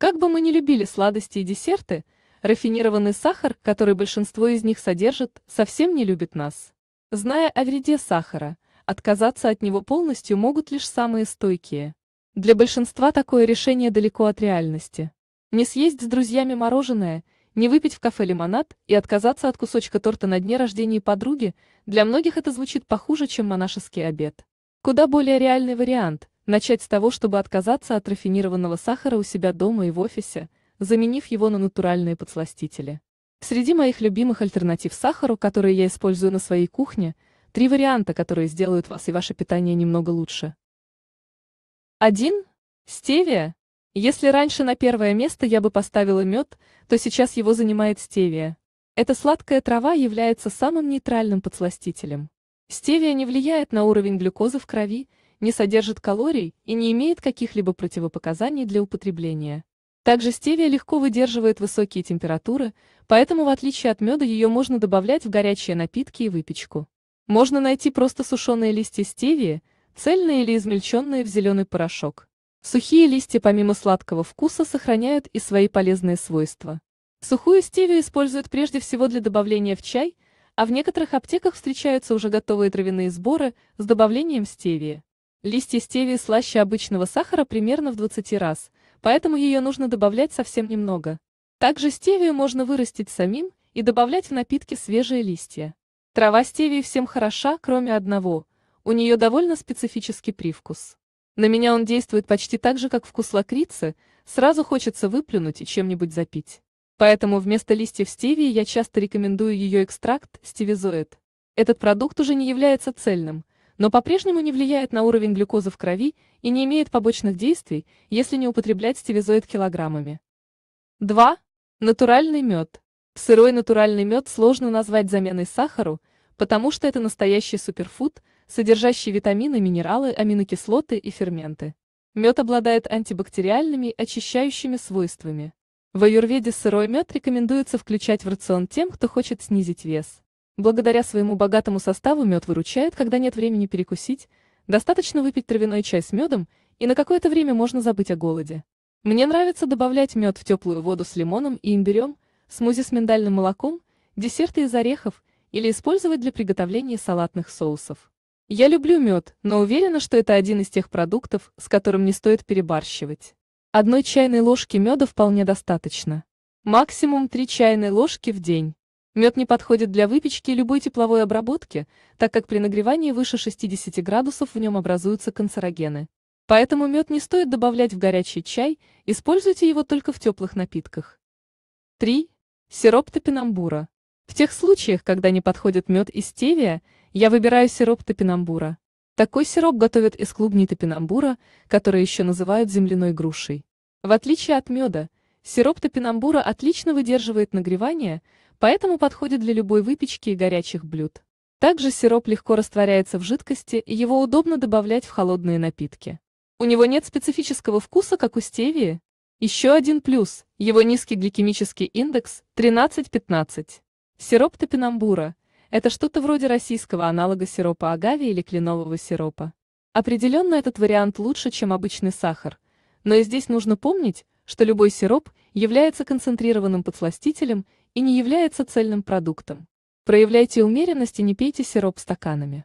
Как бы мы ни любили сладости и десерты, рафинированный сахар, который большинство из них содержит, совсем не любит нас. Зная о вреде сахара, отказаться от него полностью могут лишь самые стойкие. Для большинства такое решение далеко от реальности. Не съесть с друзьями мороженое, не выпить в кафе лимонад и отказаться от кусочка торта на дне рождения подруги, для многих это звучит похуже, чем монашеский обед. Куда более реальный вариант – Начать с того, чтобы отказаться от рафинированного сахара у себя дома и в офисе, заменив его на натуральные подсластители. Среди моих любимых альтернатив сахару, которые я использую на своей кухне, три варианта, которые сделают вас и ваше питание немного лучше. 1. Стевия. Если раньше на первое место я бы поставила мед, то сейчас его занимает стевия. Эта сладкая трава является самым нейтральным подсластителем. Стевия не влияет на уровень глюкозы в крови, не содержит калорий и не имеет каких-либо противопоказаний для употребления. Также стевия легко выдерживает высокие температуры, поэтому в отличие от меда ее можно добавлять в горячие напитки и выпечку. Можно найти просто сушеные листья стевии, цельные или измельченные в зеленый порошок. Сухие листья помимо сладкого вкуса сохраняют и свои полезные свойства. Сухую стевию используют прежде всего для добавления в чай, а в некоторых аптеках встречаются уже готовые травяные сборы с добавлением стевии. Листья стевии слаще обычного сахара примерно в 20 раз, поэтому ее нужно добавлять совсем немного. Также стевию можно вырастить самим и добавлять в напитки свежие листья. Трава стевии всем хороша, кроме одного. У нее довольно специфический привкус. На меня он действует почти так же, как вкус лакрицы, сразу хочется выплюнуть и чем-нибудь запить. Поэтому вместо листьев стевии я часто рекомендую ее экстракт стевизоид. Этот продукт уже не является цельным, но по-прежнему не влияет на уровень глюкозы в крови и не имеет побочных действий, если не употреблять стевизоид килограммами. 2. Натуральный мед. Сырой натуральный мед сложно назвать заменой сахару, потому что это настоящий суперфуд, содержащий витамины, минералы, аминокислоты и ферменты. Мед обладает антибактериальными очищающими свойствами. В аюрведе сырой мед рекомендуется включать в рацион тем, кто хочет снизить вес. Благодаря своему богатому составу мед выручает, когда нет времени перекусить, достаточно выпить травяной чай с медом, и на какое-то время можно забыть о голоде. Мне нравится добавлять мед в теплую воду с лимоном и имбирем, смузи с миндальным молоком, десерты из орехов или использовать для приготовления салатных соусов. Я люблю мед, но уверена, что это один из тех продуктов, с которым не стоит перебарщивать. Одной чайной ложки меда вполне достаточно. Максимум 3 чайные ложки в день. Мед не подходит для выпечки и любой тепловой обработки, так как при нагревании выше 60 градусов в нем образуются канцерогены. Поэтому мед не стоит добавлять в горячий чай, используйте его только в теплых напитках. 3. Сироп топинамбура. В тех случаях, когда не подходит мед и стевия, я выбираю сироп топинамбура. Такой сироп готовят из клубней топинамбура, который еще называют земляной грушей. В отличие от меда, сироп топинамбура отлично выдерживает нагревание, поэтому подходит для любой выпечки и горячих блюд. Также сироп легко растворяется в жидкости, и его удобно добавлять в холодные напитки. У него нет специфического вкуса, как у стевии. Еще один плюс – его низкий гликемический индекс 13-15. Сироп топинамбура – это что-то вроде российского аналога сиропа агави или кленового сиропа. Определенно этот вариант лучше, чем обычный сахар, но и здесь нужно помнить, что любой сироп является концентрированным подсластителем – и не является цельным продуктом. Проявляйте умеренность и не пейте сироп стаканами.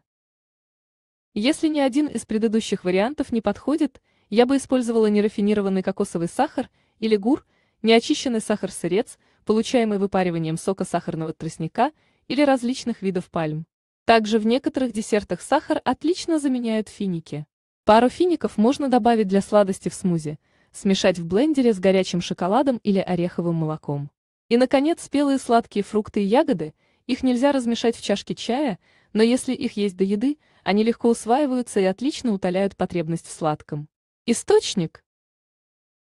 Если ни один из предыдущих вариантов не подходит, я бы использовала нерафинированный кокосовый сахар или гур, неочищенный сахар-сырец, получаемый выпариванием сока сахарного тростника или различных видов пальм. Также в некоторых десертах сахар отлично заменяют финики. Пару фиников можно добавить для сладости в смузи, смешать в блендере с горячим шоколадом или ореховым молоком. И, наконец, спелые сладкие фрукты и ягоды, их нельзя размешать в чашке чая, но если их есть до еды, они легко усваиваются и отлично утоляют потребность в сладком. Источник.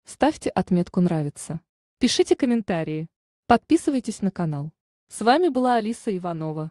Ставьте отметку «Нравится». Пишите комментарии. Подписывайтесь на канал. С вами была Алиса Иванова.